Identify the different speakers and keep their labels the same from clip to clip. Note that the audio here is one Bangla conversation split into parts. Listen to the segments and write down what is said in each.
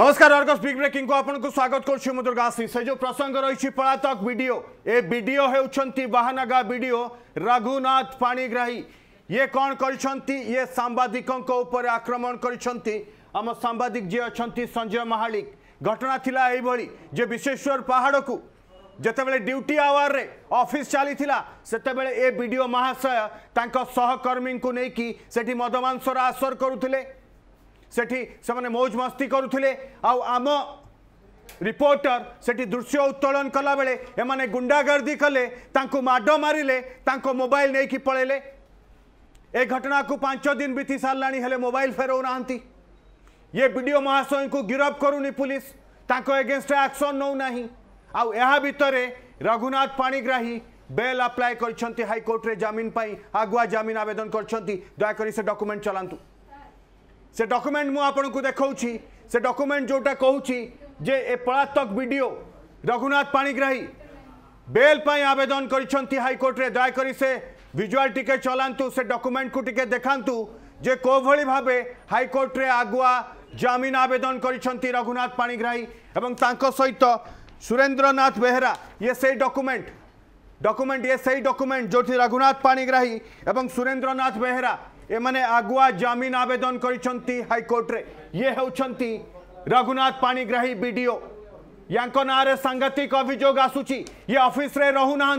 Speaker 1: નમસ્કાર આર્ગસ બિગ બ્રેકિંગ આપણકુ સ્વાગત કરુછું से जो प्रसंग रही પ્રસંગ રહીછી પળાતક વિડિયો એ વિડિયો હેઉછંતી વાહનાગા वीडियो रघुनाथ पाणीग्राही ये कौन कर सांबादिकों ऊपर आक्रमण कर सांबादिक जी अच्छा संजय महालिक घटना थिला यही जे विश्वेश्वर पहाड़ को जितेबले ड्यूटी आवर रे ऑफिस चली से महाशय सहकर्मी को लेकिन से मदमांसर आसर करुले सेठी से मौज मस्ती करुले आम रिपोर्टर से दृश्य उत्तोलन कला बेले एमाने गुंडागर्दी कले मड मारे मोबाइल नहीं कि पलैले ए घटना को पांच दिन बीती सारा हेले मोबाइल फेरा ना ये विडो महाशय को गिरफ करूनी पुलिस एगेस्ट आक्शन नौना ना आतर रघुनाथ पाणीग्राही बेल आप्लाय करोर्टे जमिन पर आगुआ जमिन आवेदन कर दयाक से डकुमेंट चलातु से डॉक्यूमेंट मुझे देखा से डॉक्यूमेंट जोटा कहूँ जे ए पलातक रघुनाथ पाणीग्राही बेल पर आवेदन कर हाइकोर्टे दयाक से भिजुआल टी चलांतु से डॉक्यूमेंट को टिके देखातु जे कोभली भाव हाइकोर्टे आगुआ जमिन आवेदन कर रघुनाथ पाणीग्राही सहित सुरेन्द्रनाथ बेहरा ये से डॉक्यूमेंट डॉक्यूमेंट ये से डॉक्यूमेंट जो रघुनाथ पाणीग्राही सुरेन्द्रनाथ बेहरा एमने आगुआ जमीन आवेदन करोर्टे ये हूँ रघुनाथ पाणीग्राही विडीओ या सांघातिक अभोग आसूची ये अफिस रुना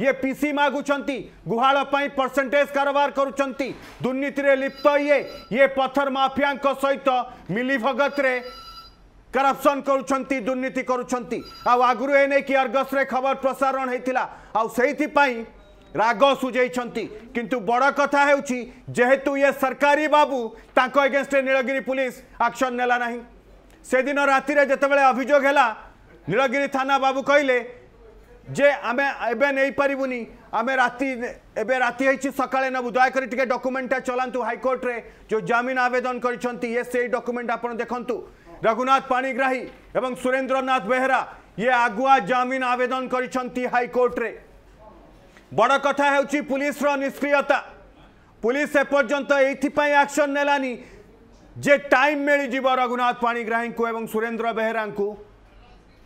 Speaker 1: ये पीसी मगुं गुहाड़ी परसेंटेज कारबार करनीति लिप्त ये ये पथर माफिया सहित मिली भगत कर दुर्नीति करुँच आगुरी अर्गस खबर प्रसारण होता आई राग सुजाई किंतु बड़ कथा जेहेतु ये सरकारी बाबू तक एगेस्ट नीलगिरी पुलिस आक्शन नेला से दिन राति जोबले अभोग है नीलगिरी थाना बाबू कहले जे आम एपरबुनि आम राति ए राति सका नबु दयाक डकुमेंटा चलातु हाइकोर्टे जो जमिन आवेदन कर डकुमेंट आप देखु रघुनाथ पाणीग्राही सुरेन्द्रनाथ बेहरा ये आगुआ जमिन आवेदन करोर्टे বড় কথা হচ্ছে পুলিশর নিষ্ক্রিয়তা পুলিশ এপর্যন্ত এইপাই আকশন নেলানি যে টাইম মিলিযোগ রঘুনাথ পাণিগ্রাহী এবং সুরেন্দ্র বেহেরা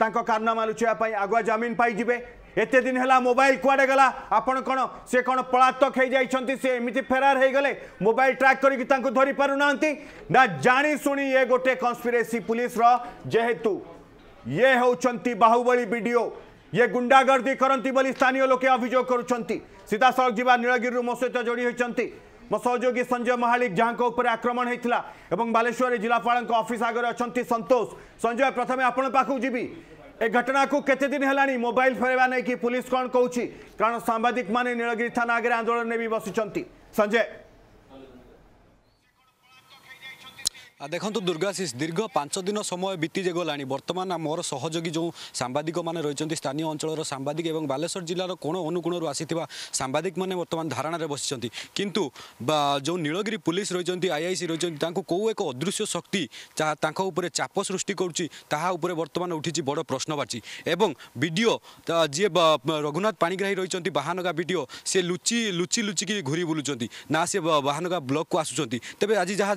Speaker 1: ତାଙ୍କ କାରନାମା ଲୁଚାଇବା ପାଇଁ ଆଗୁଆ ଜାମିନ ପାଇଯିବେ ଏତେ ଦିନ ହେଲା ମୋବାଇଲ କୁଆଡ଼େ ଗଲା ଆପଣ କ'ଣ ସେ କ'ଣ ପଳାତକ ହେଇଯାଇଛନ୍ତି ସେ ଏମିତି ଫେରାର ହେଇଗଲେ ମୋବାଇଲ ଟ୍ରାକ୍ କରିକି ତାଙ୍କୁ ଧରି ପାରୁନାହାନ୍ତି ନା ଜାଣି ଶୁଣି ଏ ଗୋଟେ କନ୍ସପିରେସି ପୁଲିସର ଯେହେତୁ ଇଏ ହେଉଛନ୍ତି ବାହୁବଳି ଭିଡ଼ିଓ ये गुंडागर्दी करती बोली स्थानीय लोके अभियोग करुँच सीधासल जी नीलगिरी मो सहित जोड़ी होती मो सहयोगी संजय महालिक जहाँ उपर आक्रमण होता और बालेश्वर जिलापा अफिस् आगे अच्छा सतोष संजय प्रथम आपण पाखक जी ए घटना को केते दिन है मोबाइल फेरवा नहीं कि पुलिस कौन कौन कारण सांबादिक मैंने नीलगिरी थाना आगे आंदोलन में भी बसी संजय
Speaker 2: ଦେଖନ୍ତୁ ଦୁର୍ଗାଶିଷ ଦୀର୍ଘ ପାଞ୍ଚ ଦିନ ସମୟ ବିତିଯାଇଗଲାଣି ବର୍ତ୍ତମାନ ଆମର ସହଯୋଗୀ ଯେଉଁ ସାମ୍ବାଦିକମାନେ ରହିଛନ୍ତି ସ୍ଥାନୀୟ ଅଞ୍ଚଳର ସାମ୍ବାଦିକ ଏବଂ ବାଲେଶ୍ୱର ଜିଲ୍ଲାର କୋଣ ଅନୁକୋଣରୁ ଆସିଥିବା ସାମ୍ବାଦିକମାନେ ବର୍ତ୍ତମାନ ଧାରଣାରେ ବସିଛନ୍ତି କିନ୍ତୁ ଯେଉଁ ନୀଳଗିରି ପୁଲିସ୍ ରହିଛନ୍ତି ଆଇଆଇସି ରହିଛନ୍ତି ତାଙ୍କୁ କେଉଁ ଏକ ଅଦୃଶ୍ୟ ଶକ୍ତି ତାଙ୍କ ଉପରେ ଚାପ ସୃଷ୍ଟି କରୁଛି ତାହା ଉପରେ ବର୍ତ୍ତମାନ ଉଠିଛି ବଡ଼ ପ୍ରଶ୍ନବାଚୀ ଏବଂ ବିଡ଼ିଓ ଯିଏ ରଘୁନାଥ ପାଣିଗ୍ରାହୀ ରହିଛନ୍ତି ବାହାନଗା ବିଡ଼ିଓ ସେ ଲୁଚି ଲୁଚି ଲୁଚିକି ଘୁରି ବୁଲୁଛନ୍ତି ନା ସେ ବାହାନଗା ବ୍ଲକକୁ ଆସୁଛନ୍ତି ତେବେ ଆଜି ଯାହା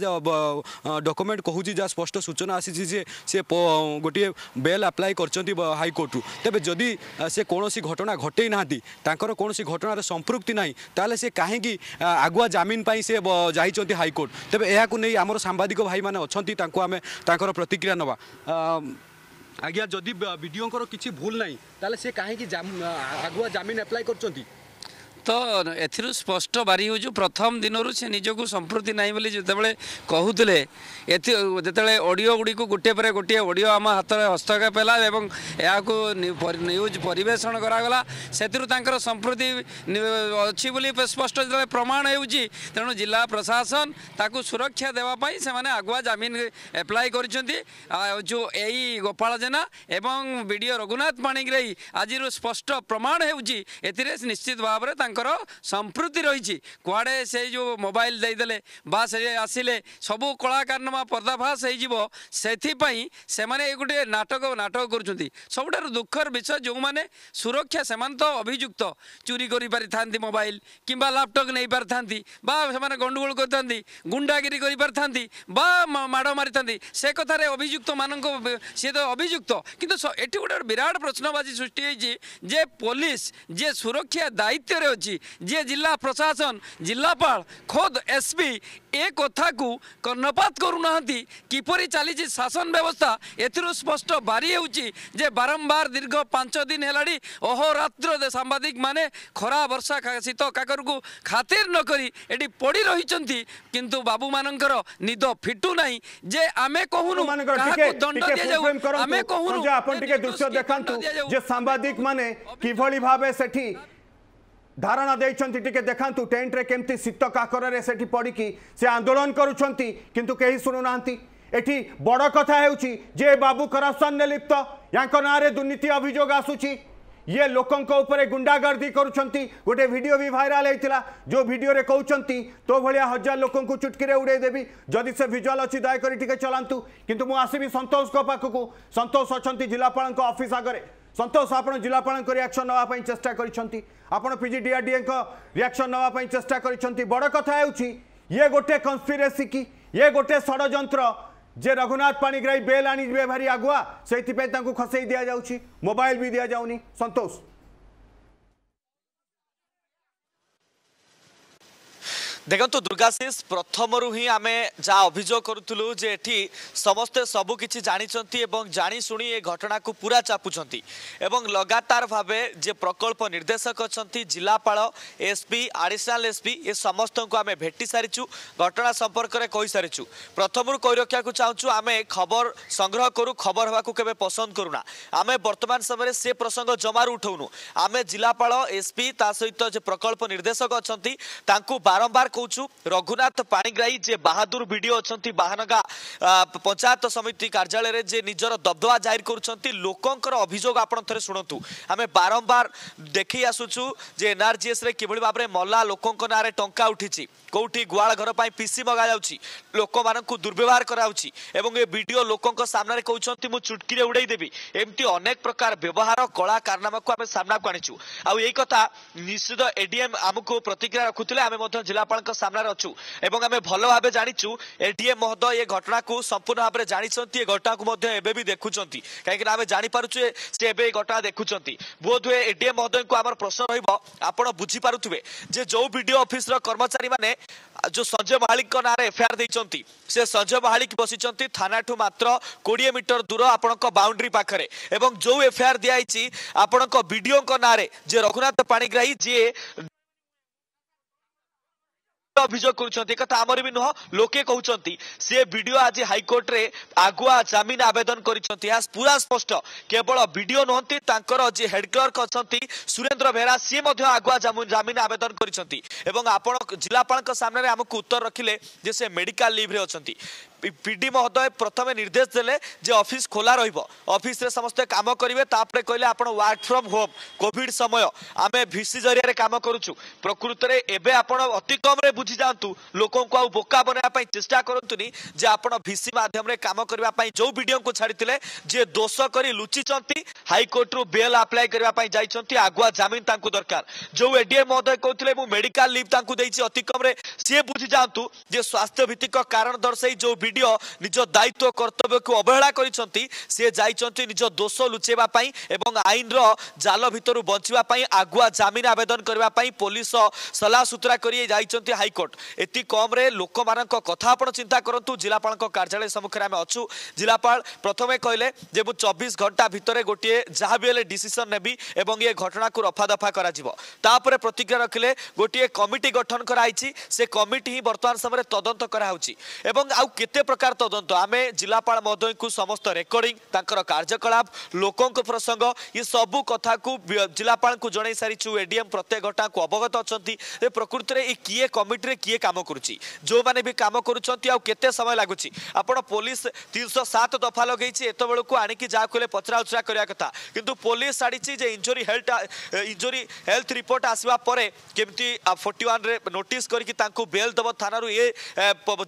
Speaker 2: ଡକ୍ୟୁମେଣ୍ଟ କହୁଛି ଯାହା ସ୍ପଷ୍ଟ ସୂଚନା ଆସିଛି ଯେ ସେ ଗୋଟିଏ ବେଲ୍ ଆପ୍ଲାଏ କରିଛନ୍ତି ହାଇକୋର୍ଟରୁ ତେବେ ଯଦି ସେ କୌଣସି ଘଟଣା ଘଟେଇ ନାହାନ୍ତି ତାଙ୍କର କୌଣସି ଘଟଣାର ସମ୍ପୃକ୍ତି ନାହିଁ ତାହେଲେ ସେ କାହିଁକି ଆଗୁଆ ଜାମିନ ପାଇଁ ସେ ଯାଇଛନ୍ତି ହାଇକୋର୍ଟ ତେବେ ଏହାକୁ ନେଇ ଆମର ସାମ୍ବାଦିକ ଭାଇମାନେ ଅଛନ୍ତି ତାଙ୍କୁ ଆମେ ତାଙ୍କର ପ୍ରତିକ୍ରିୟା ନେବା
Speaker 3: ଆଜ୍ଞା ଯଦି ବିଡ଼ିଓଙ୍କର କିଛି ଭୁଲ ନାହିଁ
Speaker 2: ତାହେଲେ ସେ କାହିଁକି ଆଗୁଆ ଜାମିନ ଆପ୍ଲାଏ କରୁଛନ୍ତି
Speaker 3: ତ ଏଥିରୁ ସ୍ପଷ୍ଟ ବାରି ହେଉଛୁ ପ୍ରଥମ ଦିନରୁ ସେ ନିଜକୁ ସମ୍ପୃତି ନାହିଁ ବୋଲି ଯେତେବେଳେ କହୁଥିଲେ ଏଥି ଯେତେବେଳେ ଅଡ଼ିଓ ଗୁଡ଼ିକୁ ଗୋଟିଏ ପରେ ଗୋଟିଏ ଅଡ଼ିଓ ଆମ ହାତରେ ହସ୍ତକ୍ଷେପ ହେଲା ଏବଂ ଏହାକୁ ନ୍ୟୁଜ୍ ପରିବେଷଣ କରାଗଲା ସେଥିରୁ ତାଙ୍କର ସମ୍ପୃତି ଅଛି ବୋଲି ସ୍ପଷ୍ଟ ଯେତେବେଳେ ପ୍ରମାଣ ହେଉଛି ତେଣୁ ଜିଲ୍ଲା ପ୍ରଶାସନ ତାକୁ ସୁରକ୍ଷା ଦେବା ପାଇଁ ସେମାନେ ଆଗୁଆ ଜାମିନ ଆପ୍ଲାଏ କରିଛନ୍ତି ଯେଉଁ ଏଇ ଗୋପାଳ ଜେନା ଏବଂ B D O Raghunath Panigrahi ଆଜିରୁ ସ୍ପଷ୍ଟ ପ୍ରମାଣ ହେଉଛି ଏଥିରେ ନିଶ୍ଚିତ ଭାବରେ ତାଙ୍କର ସମ୍ପୃକ୍ତି ରହିଛି କୁଆଡ଼େ ସେଇ ଯେଉଁ ମୋବାଇଲ ଦେଇଦେଲେ ବା ସେ ଆସିଲେ ସବୁ କଳାକାରନାମା ପର୍ଦ୍ଦାଫାସ ହେଇଯିବ ସେଥିପାଇଁ ସେମାନେ ଏ ଗୋଟିଏ ନାଟକ ନାଟକ କରୁଛନ୍ତି ସବୁଠାରୁ ଦୁଃଖର ବିଷୟ ଯେଉଁମାନେ ସୁରକ୍ଷା ସେମାନେ ତ ଅଭିଯୁକ୍ତ ଚୋରି କରିପାରିଥାନ୍ତି ମୋବାଇଲ କିମ୍ବା ଲ୍ୟାପଟପ୍ ନେଇପାରିଥାନ୍ତି ବା ସେମାନେ ଗଣ୍ଡଗୋଳ କରିଥାନ୍ତି ଗୁଣ୍ଡାଗିରି କରିପାରିଥାନ୍ତି ବା ମାଡ଼ ମାରିଥାନ୍ତି ସେ କଥାରେ ଅଭିଯୁକ୍ତମାନଙ୍କ ସିଏ ତ ଅଭିଯୁକ୍ତ କିନ୍ତୁ ଏଠି ଗୋଟେ ବିରାଟ ପ୍ରଶ୍ନବାଚୀ ସୃଷ୍ଟି ହେଇଛି ଯେ ପୋଲିସ ଯିଏ ସୁରକ୍ଷା ଦାୟିତ୍ୱରେ ଅଛି ଯିଏ ଜିଲ୍ଲା ପ୍ରଶାସନ ଜିଲ୍ଲାପାଳ ଖୋଦ୍ ଏସ୍ପି ଏ କଥାକୁ କର୍ଣ୍ଣପାତ କରୁନାହାନ୍ତି କିପରି ଚାଲିଛି ଶାସନ ବ୍ୟବସ୍ଥା ଏଥିରୁ ସ୍ପଷ୍ଟ ବାରି ହେଉଛି ଯେ ବାରମ୍ବାର ଦୀର୍ଘ ପାଞ୍ଚ ଦିନ ହେଲାଣି ଅହରାତ୍ର ସାମ୍ବାଦିକମାନେ ଖରା ବର୍ଷା ଶୀତ କାକରକୁ ଖାତିର ନ କରି ଏଠି ପଡ଼ି ରହିଛନ୍ତି କିନ୍ତୁ ବାବୁମାନଙ୍କର ନିଦ ଫିଟୁ ନାହିଁ ଯେ ଆମେ କହୁନୁ ଦଣ୍ଡ ଦିଆଯାଉ ଆମେ କହୁନୁ
Speaker 1: ଆପଣ ଟିକେ ଦୃଶ୍ୟ ଦେଖାନ୍ତୁ ଯେ ସାମ୍ବାଦିକମାନେ କିଭଳି ଭାବେ ସେଠି ধারণা দিয়েছেন টিকে দেখুন টেন্টরে কেমতি শীত কাকরের সেটি পড়ি সে আন্দোলন করছেন কিন্তু কে শুণু না এটি বড় কথা হচ্ছে যে বাবু করপশন লিপ্ত या नाँरे दुर्नीति अभियोग आसूची ये लोकों उपर गुंडागर्दी करुँचे गोटे भिड भी भाइराल होता जो भिडियो कौन तो भाया हजार लोकों चुटकी उड़ेदेवी जदि से भिजुआल अच्छी दयाकोरी टी चलां कि मुझे आसवि सतोष पाखक सतोष अच्छा जिलापा अफिस् आगे ସନ୍ତୋଷ ଆପଣ ଜିଲ୍ଲାପାଳଙ୍କ ରିଆକ୍ସନ୍ ନେବା ପାଇଁ ଚେଷ୍ଟା କରିଛନ୍ତି ଆପଣ ପିଜି ଡିଆର୍ଡିଏଙ୍କ ରିଆକ୍ସନ୍ ନେବା ପାଇଁ ଚେଷ୍ଟା କରିଛନ୍ତି ବଡ଼ କଥା ହେଉଛି ଇଏ ଗୋଟେ କନ୍ସପିରେସି କି ଇଏ ଗୋଟେ ଷଡ଼ଯନ୍ତ୍ର ଯେ ରଘୁନାଥ ପାଣିଗ୍ରାହୀ ବେଲ୍ ଆଣିବେ ଭାରି ଆଗୁଆ ସେଇଥିପାଇଁ ତାଙ୍କୁ ଖସେଇ ଦିଆଯାଉଛି ମୋବାଇଲ ବି ଦିଆଯାଉନି ସନ୍ତୋଷ
Speaker 4: ଦେଖନ୍ତୁ ଦୁର୍ଗାଶିଷ ପ୍ରଥମରୁ ହିଁ ଆମେ ଯାହା ଅଭିଯୋଗ କରୁଥିଲୁ ଯେ ଏଠି ସମସ୍ତେ ସବୁକିଛି ଜାଣିଛନ୍ତି ଏବଂ ଜାଣିଶୁଣି ଏ ଘଟଣାକୁ ପୁରା ଚାପୁଛନ୍ତି ଏବଂ ଲଗାତାର ଭାବେ ଯେ ପ୍ରକଳ୍ପ ନିର୍ଦ୍ଦେଶକ ଅଛନ୍ତି ଜିଲ୍ଲାପାଳ ଏସ୍ପି ଆଡ଼ିସନାଲ୍ ଏସ୍ପି ଏ ସମସ୍ତଙ୍କୁ ଆମେ ଭେଟିସାରିଛୁ ଘଟଣା ସମ୍ପର୍କରେ କହିସାରିଛୁ ପ୍ରଥମରୁ କହି ରଖିବାକୁ ଚାହୁଁଛୁ ଆମେ ଖବର ସଂଗ୍ରହ କରୁ ଖବର ହେବାକୁ କେବେ ପସନ୍ଦ କରୁନା ଆମେ ବର୍ତ୍ତମାନ ସମୟରେ ସେ ପ୍ରସଙ୍ଗ ଜମାରୁ ଉଠାଉନୁ ଆମେ ଜିଲ୍ଲାପାଳ ଏସ୍ପି ତା ସହିତ ଯେ ପ୍ରକଳ୍ପ ନିର୍ଦ୍ଦେଶକ ଅଛନ୍ତି ତାଙ୍କୁ ବାରମ୍ବାର দেখছু রঘুনাথ পাণিগ্রাহী যে বাহাদুর ভিডিও অনেক বাহানগা পঞ্চায়েত সমিতি কার্যালয়ের যে নিজের দবদবা জাহির করছেন লোকর অভিযোগ আপনার থাকে শুণতু আমি বারম্বার দেখি আসুছু যে এনআরজিএসরে কিভাবে ভাবে মল্লা লোক নাঁরে টঙ্কা উঠিছি কোটি গুয়াল ঘর পিসি মগা যাচ্ছি লোক মানুষ দুর্ব্যবহার করা হচ্ছে এবং এ ভিডিও লোক সামনে কৌঁচ মু চুটকিরে উড়াই দেবি এমতি অনেক প্রকার ব্যবহার কলা কারনামা আমি সামনাকু আনিছু আই কথা নিশ্চিত এডিএম আমি প্রতিক্রিয়া রাখুলে আমি জেলাপাল ଆପଣଙ୍କ ସାମ୍ନାରେ ଅଛୁ ଏବଂ ଆମେ ଭଲ ଭାବେ ଜାଣିଛୁ ଏଡିଏ ମହୋଦୟ ଏ ଘଟଣାକୁ ସମ୍ପୂର୍ଣ୍ଣ ଭାବରେ ଜାଣିଛନ୍ତି ଏ ଘଟଣାକୁ ମଧ୍ୟ ଏବେ ବି ଦେଖୁଛନ୍ତି କାହିଁକି ନା ଆମେ ଜାଣିପାରୁଛୁ ସେ ଏବେ ଏ ଘଟଣା ଦେଖୁଛନ୍ତି ବୋଧ ହୁଏ ଏଡିଏ ମହୋଦୟଙ୍କୁ ଆମର ପ୍ରଶ୍ନ ରହିବ ଆପଣ ବୁଝିପାରୁଥିବେ ଯେ ଯୋଉ ବିଡିଓ ଅଫିସର କର୍ମଚାରୀମାନେ ଯୋଉ ସଞ୍ଜୟ ମହାଳିଙ୍କ ନାଁରେ ଏଫଆଇଆର ଦେଇଛନ୍ତି ସେ ସଞ୍ଜୟ ମହାଳିକ ବସିଛନ୍ତି ଥାନାଠୁ ମାତ୍ର କୋଡ଼ିଏ ମିଟର ଦୂର ଆପଣଙ୍କ ବାଉଣ୍ଡ୍ରି ପାଖରେ ଏବଂ ଯୋଉ ଏଫଆଇଆର ଦିଆଯାଇଛି ଆପଣଙ୍କ ବିଡିଓଙ୍କ ନାଁରେ ଯେ ରଘୁନାଥ ପାଣିଗ୍ରାହୀ ଯିଏ ଅଭିଯୋଗ କରୁଛନ୍ତି ଏକଥା ଆମର ବି ନୁହଁ ଲୋକେ କହୁଛନ୍ତି ସେ ଭିଡିଓ ଆଜି ହାଇକୋର୍ଟରେ ଆଗୁଆ ଜାମିନ ଆବେଦନ କରିଛନ୍ତି ଏହା ପୁରା ସ୍ପଷ୍ଟ କେବଳ ବିଡିଓ ନୁହନ୍ତି ତାଙ୍କର ଯିଏ ହେଡକ୍ଲର୍କ ଅଛନ୍ତି ସୁରେନ୍ଦ୍ର ବେହେରା ସିଏ ମଧ୍ୟ ଆଗୁଆ ଜାମିନ ଆବେଦନ କରିଛନ୍ତି ଏବଂ ଆପଣ ଜିଲ୍ଲାପାଳଙ୍କ ସାମ୍ନାରେ ଆମକୁ ଉତ୍ତର ରଖିଲେ ଯେ ସେ ମେଡିକାଲ ଲିଭ୍ରେ ଅଛନ୍ତି ପିଡି ମହୋଦୟ ପ୍ରଥମେ ନିର୍ଦ୍ଦେଶ ଦେଲେ ଯେ ଅଫିସ୍ ଖୋଲା ରହିବ ଅଫିସ୍ରେ ସମସ୍ତେ କାମ କରିବେ ତାପରେ କହିଲେ ଆପଣ ୱାର୍କ ଫ୍ରମ୍ ହୋମ୍ କୋଭିଡ୍ ସମୟ ଆମେ ଭିସି ଜରିଆରେ କାମ କରୁଛୁ ପ୍ରକୃତରେ ଏବେ ଆପଣ ଅତି କମ୍ରେ ବୁଝିଯାଆନ୍ତୁ ଲୋକଙ୍କୁ ଆଉ ବୋକା ବନେଇବା ପାଇଁ ଚେଷ୍ଟା କରନ୍ତୁନି ଯେ ଆପଣ ଭିସି ମାଧ୍ୟମରେ କାମ କରିବା ପାଇଁ ଯେଉଁ ବିଡିଓଙ୍କୁ ଛାଡ଼ିଥିଲେ ଯିଏ ଦୋଷ କରି ଲୁଚିଛନ୍ତି ହାଇକୋର୍ଟରୁ ବେଲ୍ ଆପ୍ଲାଏ କରିବା ପାଇଁ ଯାଇଛନ୍ତି ଆଗୁଆ ଜାମିନ ତାଙ୍କୁ ଦରକାର ଯେଉଁ ଏଡିଏ ମହୋଦୟ କହୁଥିଲେ ମୁଁ ମେଡିକାଲ ଲିଭ୍ ତାଙ୍କୁ ଦେଇଛି ଅତି କମ୍ରେ ସିଏ ବୁଝିଯାଆନ୍ତୁ ଯେ ସ୍ୱାସ୍ଥ୍ୟ ଭିତ୍ତିକ କାରଣ ଦର୍ଶାଇ ଯେଉଁ ভিডিও নিজ দায়িত্ব কর্তব্যকে অবহেলা করেছেন সে যাইছেন নিজ দোষ লুচাইবা এবং আইনর জাল ভিতর বঞ্চা আগুয়া জামিন আবেদন করা পুলিশ সলা সলাসুতরা করে যাইছেন হাইকোর্ট এটি কমরে লোক কথা আপনার চিন্তা করতু জেলাপাল কার্যালয় সম্মুখে আমি অছু জেলাপাল প্রথমে কহিলেন যে মু চব্বিশ ঘন্টা ভিতরে গোটিয়ে যা বিলে ডিসিশন নেবি এবং এ ঘটনাকে রফাদফা করা তাপরে প্রতিক্রিয়া রাখলে গোটিয়ে কমিটি গঠন করা হয়েছে সে কমিটি হি বর্তমান সময় তদন্ত করা হচ্ছে এবং আউ কেতে ଏତେ ପ୍ରକାର ତଦନ୍ତ ଆମେ ଜିଲ୍ଲାପାଳ ମହୋଦୟଙ୍କୁ ସମସ୍ତ ରେକର୍ଡିଂ ତାଙ୍କର କାର୍ଯ୍ୟକଳାପ ଲୋକଙ୍କ ପ୍ରସଙ୍ଗ ଏ ସବୁ କଥାକୁ ଜିଲ୍ଲାପାଳଙ୍କୁ ଜଣାଇ ସାରିଛୁ ଏଡିଏମ୍ ପ୍ରତ୍ୟେକ ଘଟଣାକୁ ଅବଗତ ଅଛନ୍ତି ଯେ ପ୍ରକୃତରେ ଏ କିଏ କମିଟିରେ କିଏ କାମ କରୁଛି ଯେଉଁମାନେ ବି କାମ କରୁଛନ୍ତି ଆଉ କେତେ ସମୟ ଲାଗୁଛି ଆପଣ ପୋଲିସ ତିନିଶହ ସାତ ଦଫା ଲଗେଇଛି ଏତେବେଳକୁ ଆଣିକି ଯାହାକୁ ହେଲେ ପଚରାଉଚରା କରିବା କଥା କିନ୍ତୁ ପୋଲିସ ଛାଡ଼ିଛି ଯେ injury health injury health report ଆସିବା ପରେ କେମିତି ଫୋର୍ଟି ୱାନ୍ରେ ନୋଟିସ୍ କରିକି ତାଙ୍କୁ ବେଲ୍ ଦେବ ଥାନାରୁ ଏ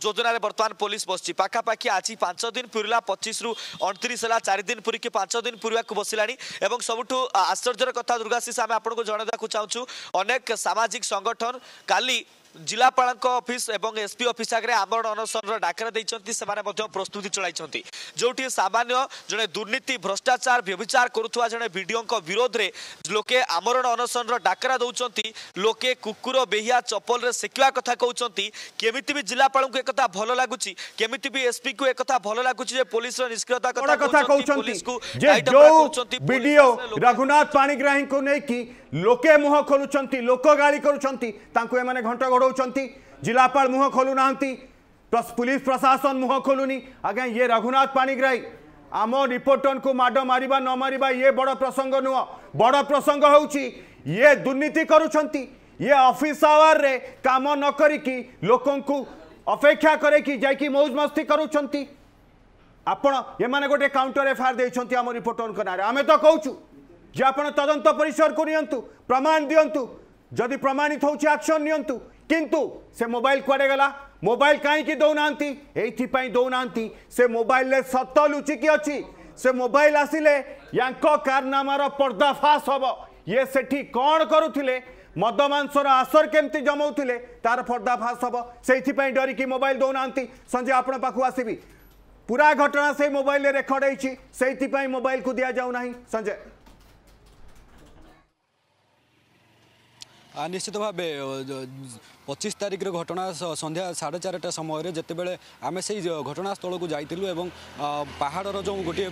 Speaker 4: ଯୋଜନାରେ ବର୍ତ୍ତମାନ ପୋଲିସ ବସି ବସିଛି ପାଖାପାଖି ଆଜି ପାଞ୍ଚ ଦିନ ପୁରିଲା ପଚିଶରୁ ଅଣତିରିଶ ହେଲା ଚାରି ଦିନ ପୁରିକି ପାଞ୍ଚ ଦିନ ପୁରିବାକୁ ବସିଲାଣି ଏବଂ ସବୁଠୁ ଆଶ୍ଚର୍ଯ୍ୟର କଥା ଦୁର୍ଗାଶିଷ ଆମେ ଆପଣଙ୍କୁ ଜଣାଇବାକୁ ଚାହୁଁଛୁ ଅନେକ ସାମାଜିକ ସଂଗଠନ କାଲି ଜିଲ୍ଲାପାଳଙ୍କ ଅଫିସ ଏବଂ ଏସ୍ପି ଅଫିସ ଆଗରେ ଆବରଣ ଅନଶନର ଡାକରା ଦେଇଛନ୍ତି ସେମାନେ ମଧ୍ୟ ପ୍ରସ୍ତୁତି ଚଳାଇଛନ୍ତି ଯେଉଁଠି ସାମାନ୍ୟ ଜଣେ ଦୁର୍ନୀତି ଭ୍ରଷ୍ଟାଚାର ବ୍ୟଭିଚାର କରୁଥିବା ଜଣେ ବିଡିଓଙ୍କ ବିରୋଧରେ ଲୋକେ ଆମରଣ ଅନଶନର ଡାକରା ଦେଉଛନ୍ତି ଲୋକେ କୁକୁର ବେହିଆ ଚପଲରେ ସେକିବା କଥା କହୁଛନ୍ତି କେମିତି ବି ଜିଲ୍ଲାପାଳଙ୍କୁ ଏକଥା ଭଲ ଲାଗୁଛି କେମିତି ବି ଏସ୍ପିଙ୍କୁ ଏକଥା ଭଲ ଲାଗୁଛି ଯେ ପୋଲିସର ନିଷ୍କ୍ରିୟତା କଥା କହୁଛନ୍ତି ରଘୁନାଥ ପାଣିଗ୍ରାହୀଙ୍କୁ ନେଇକି लोके मुह
Speaker 1: खोलुं लोक गाड़ी करूँगी घंट घोड़ जिलापाल मुह खोलूना प्लस पुलिस प्रशासन मुह खोलुनि आज्ञा ये रघुनाथ पाणिग्राही आम रिपोर्टर को मड मार न मार ये बड़ प्रसंग नुह बड़ प्रसंग हूँ ये दुर्नीति करे अफिस् आवर में कम न करी लोक अपेक्षा करी मौज मस्ती कर गोटे काउंटर एफआईआर देखते आम रिपोर्टर ना आम तो कौचु যে আপনার তদন্ত পরিসরকু নিয়ন্তু প্রমাণ দিয়ন্তু যদি প্রমাণিত হচ্ছে আকশন নিয়ন্তু কিন্তু সে মোবাইল কুয়াড়ে গলা মোবাইল কাইকি দৌনা এইপাই দৌনা সে মোবাইলে সত লুচিকি অছি সে মোবাইল আসলে ইয়াঙ্ক কারনামার পর্দাফাশ হব ইয়ে সেটি কণ করুলে ମଦ ମାଂସର ଆସର କେମିତି ଜମାଉଥିଲେ ତାର ପର୍ଦ୍ଦାଫାଶ ହେବ ସେଇଥିପାଇଁ ଡରିକି ମୋବାଇଲ ଦେଉନାହାନ୍ତି ସଞ୍ଜୟ ଆପଣ ପାଖକୁ ଆସିବି ପୁରା ଘଟଣା ସେଇ ମୋବାଇଲରେ ରେକର୍ଡ ହେଇଛି ସେଇଥିପାଇଁ ମୋବାଇଲକୁ ଦିଆଯାଉନାହିଁ ସଞ୍ଜୟ
Speaker 2: নিশ্চিতভাবে পঁচিশ তারিখের ঘটনা সন্ধ্যা সাড়ে চারিটা সময় যেতবে আমি সেই ঘটনাস্থলক যাই এবং পাহাড়ের যে গোটি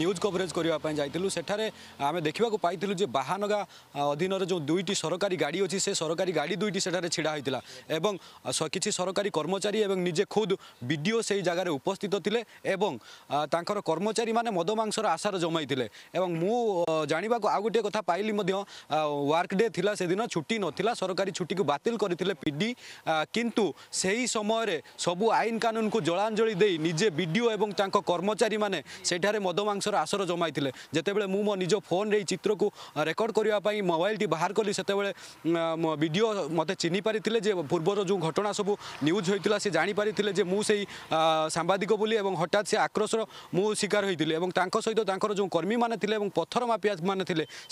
Speaker 2: নিউজ কভরেজ করা যাই সেখানে আমি দেখা পাই যে বাহানগা অধীনর যে দুইটি সরকারি গাড়ি অছি সে সরকারি গাড়ি দুইটি সেখানে ছিড়া হয়েছিল এবং কিছু সরকারি কর্মচারী এবং নিজে খুদ বিডিও সেই জায়গায় উপস্থিত লে এবং তাঁর কর্মচারী মানে মদ মাংসর আশার জমাই এবং মু জাঁয়া আউ গোটিয়ে কথা পাইলি ওয়ার্ক ডে লা সেদিন ছুটি নথিলা সরকারি ছুটি বাতিল করে ইডি কিন্তু সেই সময়ের সবু আইন কানুনকু জলাঞ্জলি দিয়ে নিজে বিডিও এবং তাঁর কর্মচারী মানে সেঠারে মদমাংসর আসর জমাইলে যেতবে মু নিজ ফোন এই চিত্রক রেকর্ড করা মোবাইলটি বাহার কলি সেতবে বিডিও মতো চিহ্নি পারি যে পূর্বর যে ঘটনা সবু নিউজ হয়েছিল সে জাঁপারি যে মু সেই সাংবাদিক বলে এবং হঠাৎ সে আক্রোশর মু শিকার হয়েছিল এবং তাঁর সহিত তাঁর যে কর্মী মানে এবং পথর মাফিয়া মানে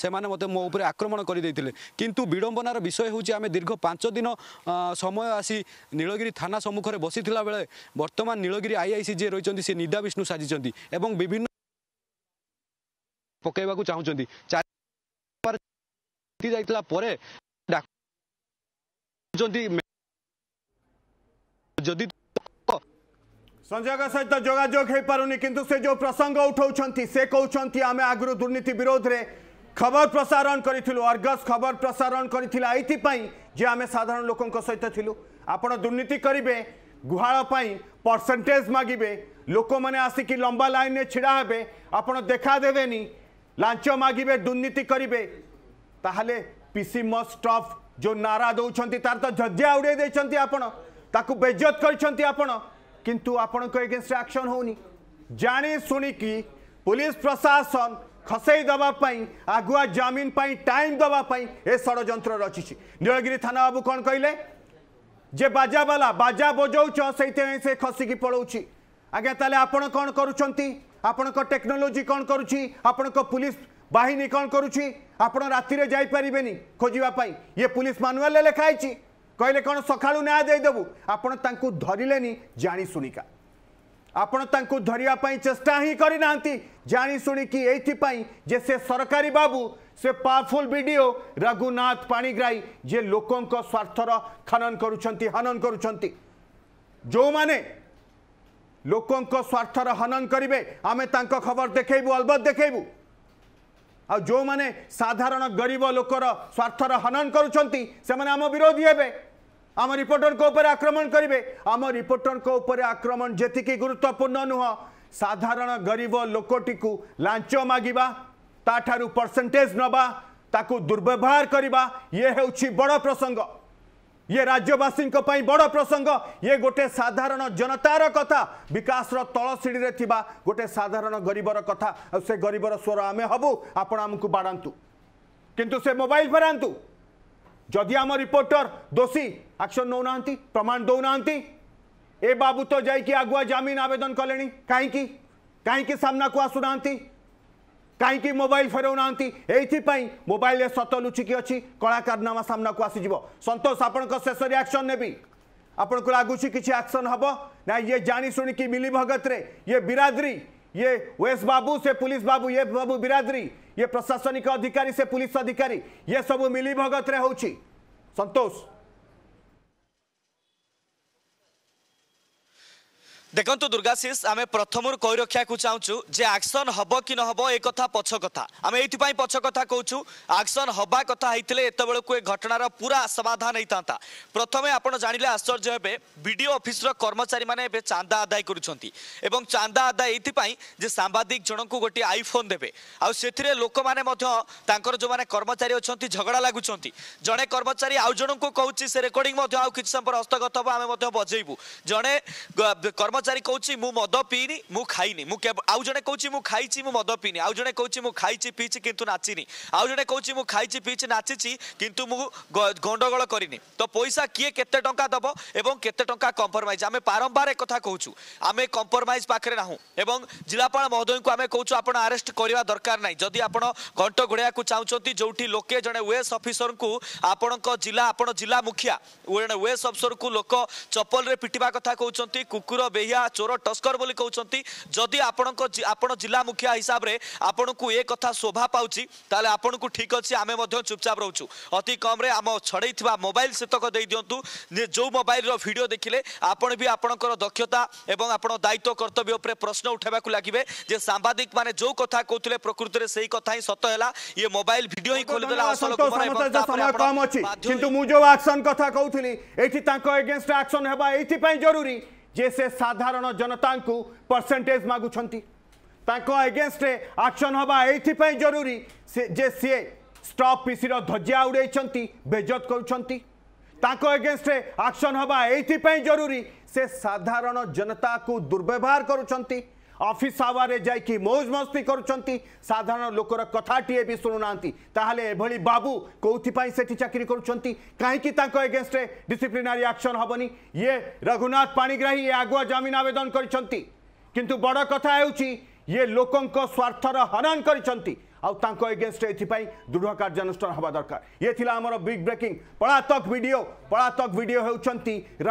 Speaker 2: সে মতো মো উপরে আক্রমণ করে কিন্তু বিড়ম্বনার বিষয় হচ্ছে আমি দীর্ঘ পাঁচ দিন ସମୟ ଆସି ନୀଳଗିରି ଥାନା ସମ୍ମୁଖରେ ବସିଥିଲା ବେଳେ ବର୍ତ୍ତମାନ ନୀଳଗିରି ଆଇଆଇସି ଯିଏ ରହିଛନ୍ତି ସେ ନିଦା ବିଷ୍ଣୁ ସାଜିଛନ୍ତି ଏବଂ ବିଭିନ୍ନ ପକାଇବାକୁ ଚାହୁଁଛନ୍ତି ଯାଇଥିଲା ପରେ
Speaker 1: ଯଦି ସଂଜୟଙ୍କ ସହିତ ଯୋଗାଯୋଗ ହେଇପାରୁନି କିନ୍ତୁ ସେ ଯୋଉ ପ୍ରସଙ୍ଗ ଉଠାଉଛନ୍ତି ସେ କହୁଛନ୍ତି ଆମେ ଆଗରୁ ଦୁର୍ନୀତି ବିରୋଧରେ খবর প্রসারণ করেছিল অর্গস খবর প্রসারণ করেছিল এইপাই যে আমি সাধারণ লোক সহিত লু আপনার দুর্নীতি করবে গুহাল পরসেটেজ মাগবে লোক মানে আসিকি লম্বা লাইনে ছিড়া হবে আপনার দেখা দেবেনি লাঞ্চ মাগবে দুর্নীতি করবে তাহলে পিসি মস্ট অফ যে নারা দৌঁছেন তার তো ঝজ্জা উড়াই দিয়েছেন আপনার তাকে বেজত করছেন আপনার কিন্তু আপনার এগেনস্ট আকশন হোনি জাণি শুণিকি পুলিশ প্রশাসন খসাই দেওয়া আগুয়া জমিন টাইম দেওয়া এ ষড়যন্ত্র রচিছি নীলগিরি থানা বাবু কণ কহিলেন যে বাজাবালা বাজা বজাউছ সেইপাই সে খসিকি পলাউছি আজ্ঞা তাহলে আপনার কণ করছেন আপনার টেকনোলোজি কণ করুছি আপনার পুলিশ বাহিনী কণ করুছি আপনার রাতে যাইপারে খোঁজা ইয়ে পুলিশ ম্যানুয়াল লেখা হয়েছি কহিলেন কোণ সকাল ন্যায় দেবু আপনার তাঁর ধরলে জাশুণিকা ଆପଣ ତାଙ୍କୁ ଧରିବା ପାଇଁ ଚେଷ୍ଟା ହିଁ କରିନାହାନ୍ତି ଜାଣିଶୁଣିକି ଏଇଥିପାଇଁ ଯେ ସେ ସରକାରୀ ବାବୁ ସେ ପାୱାରଫୁଲ୍ ଭିଡ଼ିଓ ରଘୁନାଥ ପାଣିଗ୍ରାହୀ ଯେ ଲୋକଙ୍କ ସ୍ୱାର୍ଥର ଖନନ କରୁଛନ୍ତି ହନନ କରୁଛନ୍ତି ଯେଉଁମାନେ ଲୋକଙ୍କ ସ୍ୱାର୍ଥର ହନନ କରିବେ ଆମେ ତାଙ୍କ ଖବର ଦେଖେଇବୁ ଅଲବତ ଦେଖେଇବୁ ଆଉ ଯେଉଁମାନେ ସାଧାରଣ ଗରିବ ଲୋକର ସ୍ୱାର୍ଥର ହନନ କରୁଛନ୍ତି ସେମାନେ ଆମ ବିରୋଧୀ ହେବେ ଆମ ରିପୋର୍ଟରଙ୍କ ଉପରେ ଆକ୍ରମଣ କରିବେ ଆମ ରିପୋର୍ଟରଙ୍କ ଉପରେ ଆକ୍ରମଣ ଯେତିକି ଗୁରୁତ୍ୱପୂର୍ଣ୍ଣ ନୁହଁ ସାଧାରଣ ଗରିବ ଲୋକଟିକୁ ଲାଞ୍ଚ ମାଗିବା ତାଠାରୁ ପରସେଣ୍ଟେଜ୍ ନେବା ତାକୁ ଦୁର୍ବ୍ୟବହାର କରିବା ଇଏ ହେଉଛି ବଡ଼ ପ୍ରସଙ୍ଗ ଇଏ ରାଜ୍ୟବାସୀଙ୍କ ପାଇଁ ବଡ଼ ପ୍ରସଙ୍ଗ ଇଏ ଗୋଟେ ସାଧାରଣ ଜନତାର କଥା ବିକାଶର ତଳ ସିଡ଼ିରେ ଥିବା ଗୋଟେ ସାଧାରଣ ଗରିବର କଥା ଆଉ ସେ ଗରିବର ସ୍ୱର ଆମେ ହେବୁ ଆପଣ ଆମକୁ ବାଡ଼ାନ୍ତୁ କିନ୍ତୁ ସେ ମୋବାଇଲ ଫେରାନ୍ତୁ जदि आम रिपोर्टर दोषी आक्शन नौना प्रमाण दौना ए बाबू तो जाकि आगुआ जमीन आवेदन कले कहीं कहीं सामना को आसुना कहीं मोबाइल ना ये मोबाइल सत लुचिकी अच्छी कलाकारनामा सामना को आसीज सतोष आपण शेष रियाक्शन ने आपण को लगुच किसी आक्शन हम ना ये जाशुणी मिली भगत रे ये बिरादरी ये वैस बाबू से पुलिस बाबू ये बाबू बिरादरी ये प्रशासनिक अधिकारी से पुलिस अधिकारी ये सब मिली भगत रे होची
Speaker 4: संतोष ଦେଖନ୍ତୁ ଦୁର୍ଗାଶିଷ ଆମେ ପ୍ରଥମରୁ କହି ରଖିବାକୁ ଚାହୁଁଛୁ ଯେ ଆକ୍ସନ୍ ହେବ କି ନ ହେବ ଏ କଥା ପଛ କଥା ଆମେ ଏଇଥିପାଇଁ ପଛ କଥା କହୁଛୁ ଆକ୍ସନ୍ ହେବା କଥା ହେଇଥିଲେ ଏତେବେଳକୁ ଏ ଘଟଣାର ପୁରା ସମାଧାନ ହେଇଥାନ୍ତା ପ୍ରଥମେ ଆପଣ ଜାଣିଲେ ଆଶ୍ଚର୍ଯ୍ୟ ହେବେ ବିଡ଼ିଓ ଅଫିସର କର୍ମଚାରୀମାନେ ଏବେ ଚାନ୍ଦା ଆଦାୟ କରୁଛନ୍ତି ଏବଂ ଚାନ୍ଦା ଆଦାୟ ଏଇଥିପାଇଁ ଯେ ସାମ୍ବାଦିକ ଜଣଙ୍କୁ ଗୋଟିଏ ଆଇଫୋନ୍ ଦେବେ ଆଉ ସେଥିରେ ଲୋକମାନେ ମଧ୍ୟ ତାଙ୍କର ଯେଉଁମାନେ କର୍ମଚାରୀ ଅଛନ୍ତି ଝଗଡ଼ା ଲାଗୁଛନ୍ତି ଜଣେ କର୍ମଚାରୀ ଆଉ ଜଣଙ୍କୁ କହୁଛି ସେ ରେକର୍ଡିଂ ମଧ୍ୟ ଆଉ କିଛି ସମୟ ପରେ ହସ୍ତଗତ ହେବ ଆମେ ମଧ୍ୟ ବଜେଇବୁ ଜଣେ କର୍ମଚାରୀ କର୍ମଚାରୀ କହୁଛି ମୁଁ ମଦ ପିଇନି ମୁଁ ଖାଇନି ମୁଁ ଆଉ ଜଣେ କହୁଛି ମୁଁ ଖାଇଛି ମୁଁ ମଦ ପିଇନି ଆଉ ଜଣେ କହୁଛି ମୁଁ ଖାଇଛି ପିଇଛି କିନ୍ତୁ ନାଚିନି ଆଉ ଜଣେ କହୁଛି ମୁଁ ଖାଇଛି ପିଇଛି ନାଚିଛି କିନ୍ତୁ ମୁଁ ଗଣ୍ଡଗୋଳ କରିନି ତ ପଇସା କିଏ କେତେ ଟଙ୍କା ଦେବ ଏବଂ କେତେ ଟଙ୍କା କମ୍ପ୍ରମାଇଜ୍ ଆମେ ବାରମ୍ବାର କଥା କହୁଛୁ ଆମେ କମ୍ପ୍ରମାଇଜ୍ ପାଖରେ ନାହୁଁ ଏବଂ ଜିଲ୍ଲାପାଳ ମହୋଦୟଙ୍କୁ ଆମେ କହୁଛୁ ଆପଣ ଆରେଷ୍ଟ କରିବା ଦରକାର ନାହିଁ ଯଦି ଆପଣ ଘଣ୍ଟ ଘୋଡ଼ାଇବାକୁ ଚାହୁଁଛନ୍ତି ଯେଉଁଠି ଲୋକେ ଜଣେ ୱେସ୍ ଅଫିସରଙ୍କୁ ଆପଣଙ୍କ ଜିଲ୍ଲା ଆପଣ ଜିଲ୍ଲା ମୁଖିଆ ଜଣେ ୱେସ୍ ଅଫିସରକୁ ଲୋକ ଚପଲରେ ପିଟିବା କଥା କହୁଛନ୍ତି କୁକୁର ବେହିଆ ମୁଖିଆ ଚୋର ଟସ୍କର ବୋଲି କହୁଛନ୍ତି ଯଦି ଆପଣଙ୍କ ଆପଣ ଜିଲ୍ଲା ମୁଖିଆ ହିସାବରେ ଆପଣଙ୍କୁ ଏ କଥା ଶୋଭା ପାଉଛି ତାହେଲେ ଆପଣଙ୍କୁ ଠିକ୍ ଅଛି ଆମେ ମଧ୍ୟ ଚୁପଚାପ ରହୁଛୁ ଅତି କମ୍ରେ ଆମ ଛଡ଼େଇଥିବା ମୋବାଇଲ ସେତକ ଦେଇଦିଅନ୍ତୁ ଯେଉଁ ମୋବାଇଲର ଭିଡ଼ିଓ ଦେଖିଲେ ଆପଣ ବି ଆପଣଙ୍କର ଦକ୍ଷତା ଏବଂ ଆପଣ ଦାୟିତ୍ୱ କର୍ତ୍ତବ୍ୟ ଉପରେ ପ୍ରଶ୍ନ ଉଠାଇବାକୁ ଲାଗିବେ ଯେ ସାମ୍ବାଦିକମାନେ ଯେଉଁ କଥା କହୁଥିଲେ ପ୍ରକୃତରେ ସେଇ କଥା ହିଁ ସତ ହେଲା ଇଏ ମୋବାଇଲ ଭିଡ଼ିଓ ହିଁ ଖୋଲିଦେଲା ସମୟ କମ୍ ଅଛି
Speaker 1: କିନ୍ତୁ ମୁଁ ଯେଉଁ ଆକ୍ସନ୍ କଥା କହୁଥିଲି ଏଇଠି ତାଙ୍କ ଏଗେନଷ୍ଟ ଆକ୍ସନ୍ ହେବା ଏଇଥିପାଇଁ ଜରୁରୀ ଯେ ସେ ସାଧାରଣ ଜନତାଙ୍କୁ ପରସେଣ୍ଟେଜ୍ ମାଗୁଛନ୍ତି ତାଙ୍କ ଏଗେନଷ୍ଟରେ ଆକ୍ସନ୍ ହେବା ଏଇଥିପାଇଁ ଜରୁରୀ ସେ ଯେ ସିଏ ଷ୍ଟପ୍ ପିସିର ଧଜିଆ ଉଡ଼େଇଛନ୍ତି ବେଜତ କରୁଛନ୍ତି ତାଙ୍କ ଏଗେନଷ୍ଟରେ ଆକ୍ସନ୍ ହେବା ଏଇଥିପାଇଁ ଜରୁରୀ ସେ ସାଧାରଣ ଜନତାକୁ ଦୁର୍ବ୍ୟବହାର କରୁଛନ୍ତି ऑफिस आवर रे जाई मौज मस्ती करचंती साधारण लोकर कथाटिए भी सुनुनांती ताहाले एभळी बाबू कोथि से चाकरी करचंती काहे कि ताको अगेंस्ट रे डिसिप्लिनरी एक्शन ये रघुनाथ पाणीग्राही ये आगुआ जमीन आवेदन करूँ बड कथा हेउची ये लोकंक स्वार्थर हनन कर आउ तांको दृढ कार्य अनुष्ठान दरकार ये थिला बिग ब्रेकिंग पळातक भिड पळातक भिड हो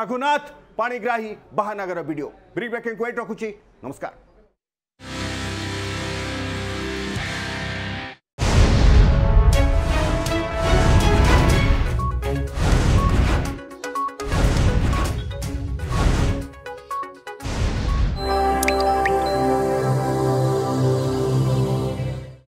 Speaker 1: रघुनाथ पाणिग्राही बाहानगर भिड ब्रेक ब्रेकिंग को रखुची नमस्कार